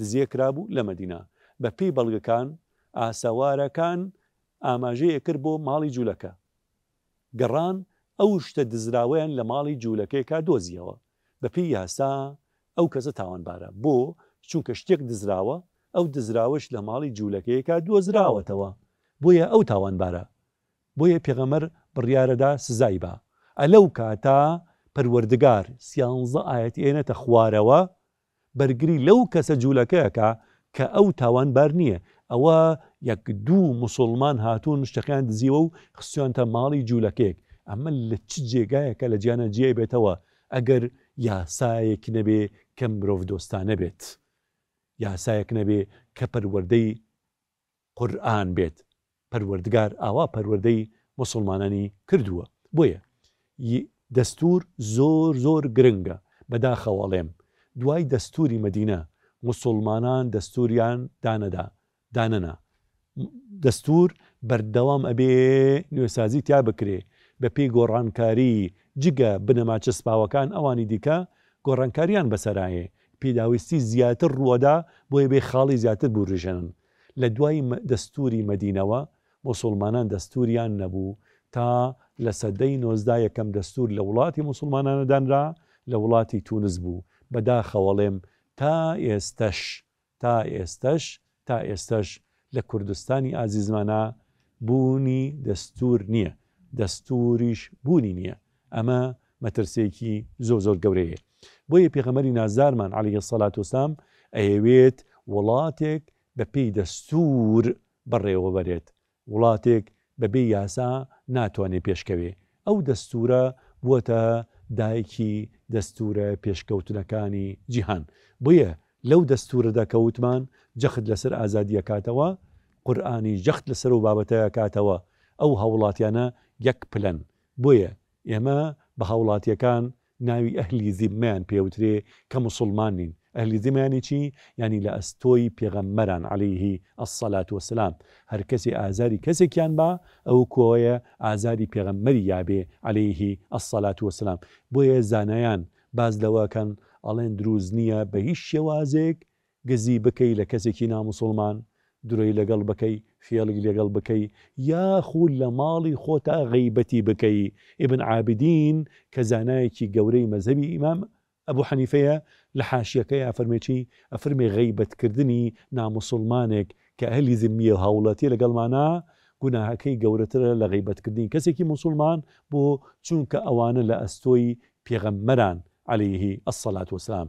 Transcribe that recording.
دزیە کرابوو لە مەدینا بە پێی بەڵگەکان ئاسەوارەکان ئاماژەیە کرد بۆ ماڵی جوولەکە گەڕان ئەو شتە دزراوەیان لە ماڵی جوولەکەیکا دۆزیەوە بە پێی یاسا ئەو کەسە تاوانبارە بۆ چونکە شتێک دزراوە ئەو دزراوەش لە ماڵی جوولەکەیکا دۆزراوەتەوە بۆیە ئەو تاوانبارە بۆیە پێغەمەر بڕیارەدا سزای بە ئەلەو کاتا پەروەردگار سیانزە ئاەت ئێنەتە خوارەوە بەرگری لەو کەسە جوولەکەیەکە کە ئەو تاوانبار نییە ئەوە یەک دوو مسلمان هاتوون شتەکان دزیوە و خستیانتە ماڵی جوولەکەیەک ئەمە لە چ جێگایەکە لە جیانە جیای بێتەوە ئەگەر یاسایەک نەبێ کە مرۆڤ دۆستانە بێت یاسایەک نەبێ کە پەروەەردەی قورآان بێت پەروەردگار ئاوا پەروەەردەی مسلمانانی کردووە بۆیە دەستور زۆر زۆر گرنگە بەداخەواڵێم دوای دەستوری مدینە مسلمانان دەستوریان دانەدا داننا دەستور بەردەوام ئەبێ نوێسازی تیا بکرێ بە پێی گۆڕانکاری جگە بنەماچە سپاوەکان ئەوانی دیکە گۆڕانکاریان بەسەرایە پێداویستی زیاتر ڕوەدا بۆیە بێ خاڵی زیاتر بورژێنن لە دوای دەستوری مدینەوە مسلمانان دەستوریان نەبوو تا لە سەدەی نۆزدا یەکەم دەستور لە وڵاتی مسلمانانەدانرا لە وڵاتی تونس بوو بەداخەوەڵێم تا ئێستش تا ئێستش تا ئێستش لە کوردستانی ئازیزمانە بوونی دەستور نییە دەستوریش بوونی نییە ئەمە مەترسێکی زۆ زۆر گەورەیە بۆیە پێغەمەری نازارمان علیە سەلات وسام ئەیەوێت وڵاتێک بە پێی دەستور بەڕێوە بەرێت وڵاتێک بەبێ یاسا ناتوانێت پێشکەوێ ئەو دەستورە بووە دایکی دەستورە پێشکەوتنەکانی جیهان بۆیە لەو دەستورە دەکەوتمان جەخت لەسەر ئازادیە کاتەوە قورآانی جەخت لەسەر و بابەتەیە کاتەوە ئەو هەوڵاتیانە یەک پلەن بۆیە ئێمە بە هاوڵاتیەکان ناوی ئەهلی زیبمیان پێوترێ کە مسلمانین ئەهلی زمانی چی ینی لە ئەستۆی پێغەممەران عليهەیهی ئەسەلات وسلام هەر کەسی ئازاری کەسێکیان با ئەو کۆیە ئازاری پێغەممەری یابێ عليهەیهی ئەسەلات وسلام بۆیە زانایان باز لەوەکەن ئەڵێن دروست نییە بە هیچ شێوازێک گەزی بکەی لە کەسێکی نامسلمان درۆی لەگەڵ بکەی فێڵک لەگەڵ بکەی یاخود لە ماڵی خۆتا غیبەتی بکەی ئبن عابدین کە زانایەکی گەورەی مەزەبی ئیمام ئەبوو حەنیفەیە لە حاشیەکەی ئەفەرمێکی ئەفرمێ غەیبەتکردنی نامسلمانێک کە هەلی زمیە هاوڵەتی لەگەڵمانە گوناهەکەی گەورەترە لە غیبەتکردنی کەسێکی مسلمان بۆ چونکە ئەوانە لە ئەستۆی پێغەممەران عليهەیهی ئەسەلات وسلام.